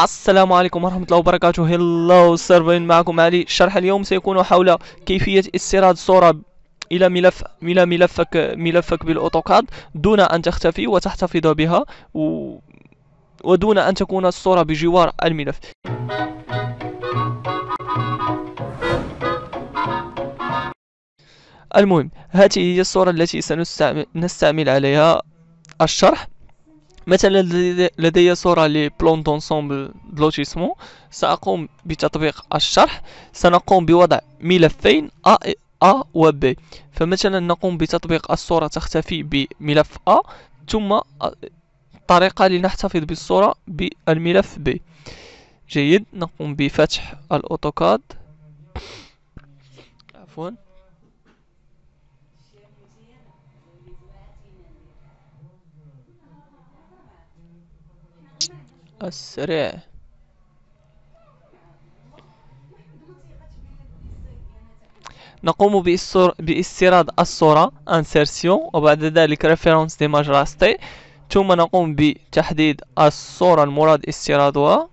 السلام عليكم ورحمة الله وبركاته هلو سيرفين معكم علي شرح اليوم سيكون حول كيفية استيراد صورة إلى ملف إلى ملفك ملفك بالأوتوكاد دون أن تختفي وتحتفظ بها و... ودون أن تكون الصورة بجوار الملف المهم هذه هي الصورة التي سنستعمل عليها الشرح مثلا لدي صورة لبلون دونسومبل دلوتيسمون سأقوم بتطبيق الشرح سنقوم بوضع ملفين أ أ و B فمثلا نقوم بتطبيق الصورة تختفي بملف أ ثم طريقة لنحتفظ بالصورة بالملف B جيد نقوم بفتح الأوتوكاد عفوا السريع نقوم باستيراد الصورة انسيرسيون وبعد ذلك ريفيرونس ديماج راستي ثم نقوم بتحديد الصورة المراد استيرادها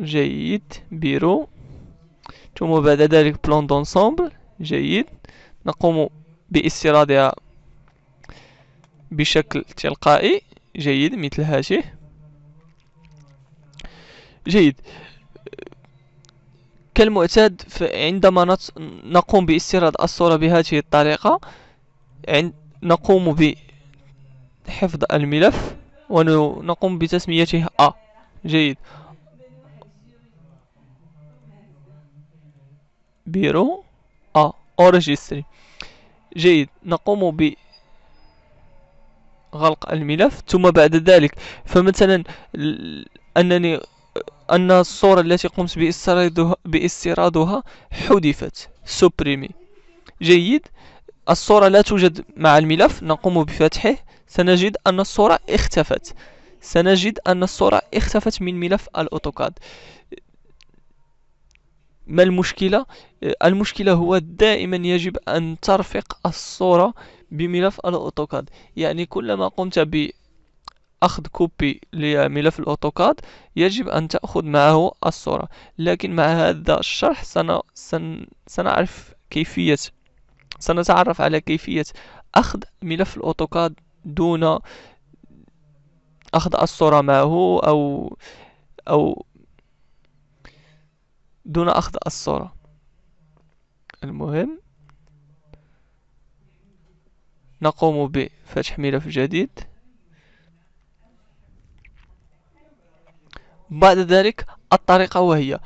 جيد بيرو ثم بعد ذلك بلون دونسومبل جيد نقوم باستيرادها بشكل تلقائي جيد مثل هاته جيد كالمعتاد عندما نقوم باستيراد الصورة بهذه الطريقة نقوم بحفظ الملف ونقوم بتسميته A جيد بيرو A أو جيد نقوم ب غلق الملف ثم بعد ذلك فمثلا أنني أن الصورة التي قمت باستيرادها, باستيرادها حذفت سوبريمي جيد الصورة لا توجد مع الملف نقوم بفتحه سنجد أن الصورة اختفت سنجد أن الصورة اختفت من ملف الأوتوكاد ما المشكلة؟ المشكلة هو دائما يجب أن ترفق الصورة بملف الأوتوكاد يعني كلما قمت ب أخذ كوبي لملف الأوتوكاد يجب أن تأخذ معه الصورة لكن مع هذا الشرح سن... سن... سنعرف كيفية سنتعرف على كيفية أخذ ملف الأوتوكاد دون أخذ الصورة معه أو أو دون أخذ الصورة المهم نقوم بفتح ملف جديد بعد ذلك الطريقة وهي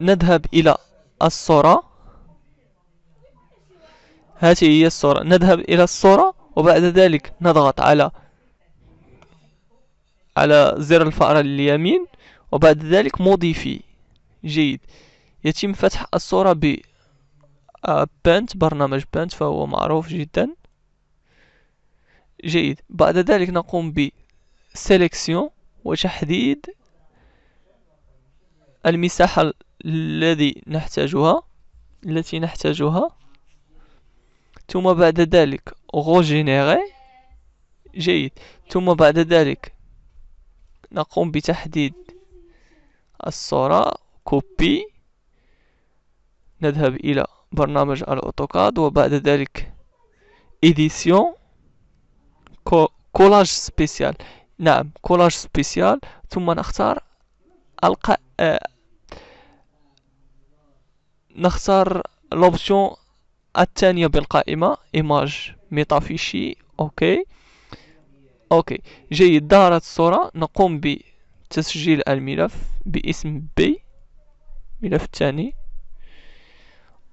نذهب إلى الصورة هذه هي الصورة نذهب إلى الصورة وبعد ذلك نضغط على على زر الفأرة لليمين وبعد ذلك مضيفي جيد يتم فتح الصورة ب آه، بانت برنامج بانت فهو معروف جدا جيد بعد ذلك نقوم ب سيليكسيون وتحديد المساحة الذي نحتاجها التي نحتاجها ثم بعد ذلك غوجينيري جيد ثم بعد ذلك نقوم بتحديد الصورة كوبي نذهب إلى برنامج الأوتوكاد وبعد ذلك إديسيون كولاج سبيسيال نعم كولاج سبيسيال ثم نختار القى آه، نختار لوبسيون الثانية بالقائمة ايماج ميتافيشي اوكي اوكي جيد ظهرت الصورة نقوم بتسجيل الملف باسم بي ملف ثاني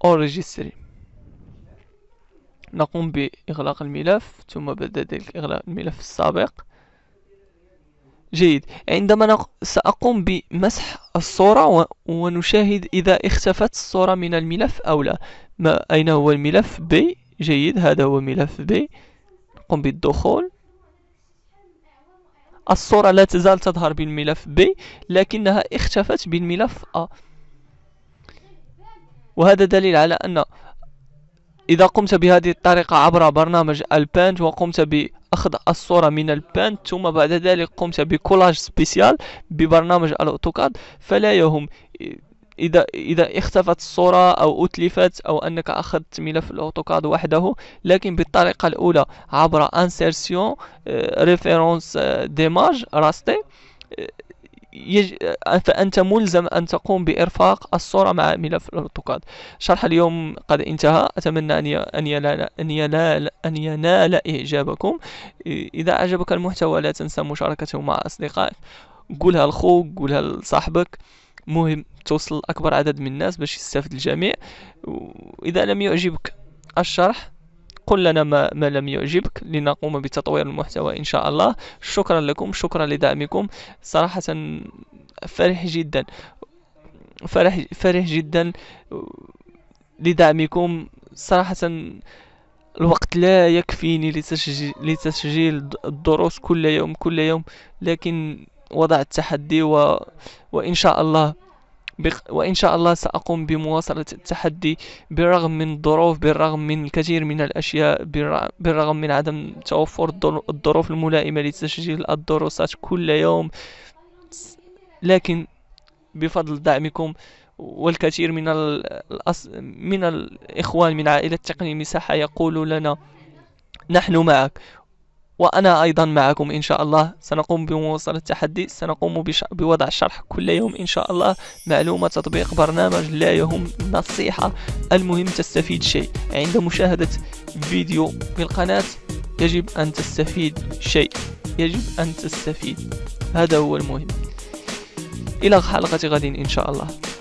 اوريجستري نقوم بإغلاق الملف ثم بعد ذلك إغلاق الملف السابق جيد عندما سأقوم بمسح الصورة ونشاهد إذا اختفت الصورة من الملف أو لا ما أين هو الملف B جيد هذا هو ملف B نقوم بالدخول الصورة لا تزال تظهر بالملف B لكنها اختفت بالملف A وهذا دليل على أن إذا قمت بهذه الطريقة عبر برنامج البانت وقمت بأخذ الصورة من البانت ثم بعد ذلك قمت بكولاج سبيسيال ببرنامج الأوتوكاد فلا يهم إذا إذا اختفت الصورة أو أتلفت أو أنك أخذت ملف الأوتوكاد وحده لكن بالطريقة الأولى عبر انسيرسيون ريفيرونس ديماج راستي يج... فأنت ملزم أن تقوم بإرفاق الصورة مع ملف الأوتوكاد شرح اليوم قد انتهى أتمنى أن ي... أن ينال أن ينال أن ينال إعجابكم إذا أعجبك المحتوى لا تنسى مشاركته مع أصدقائك قولها لخوك قولها لصاحبك مهم توصل أكبر عدد من الناس باش يستفيد الجميع وإذا لم يعجبك الشرح قل لنا ما, ما لم يعجبك لنقوم بتطوير المحتوى إن شاء الله شكرا لكم شكرا لدعمكم صراحة فرح جدا فرح, فرح جدا لدعمكم صراحة الوقت لا يكفيني لتسجيل, لتسجيل الدروس كل يوم كل يوم لكن وضع التحدي و... وإن شاء الله وإن شاء الله سأقوم بمواصلة التحدي بالرغم من الظروف بالرغم من الكثير من الأشياء بالرغم من عدم توفر الظروف الملائمة لتسجيل الدروسات كل يوم لكن بفضل دعمكم والكثير من الأص... من الإخوان من عائلة تقني مساحة يقول لنا نحن معك وأنا أيضا معكم إن شاء الله سنقوم بمواصلة التحدي سنقوم بوضع شرح كل يوم إن شاء الله معلومة تطبيق برنامج لا يهم نصيحة المهم تستفيد شيء عند مشاهدة فيديو بالقناة يجب أن تستفيد شيء يجب أن تستفيد هذا هو المهم إلى حلقة غد إن شاء الله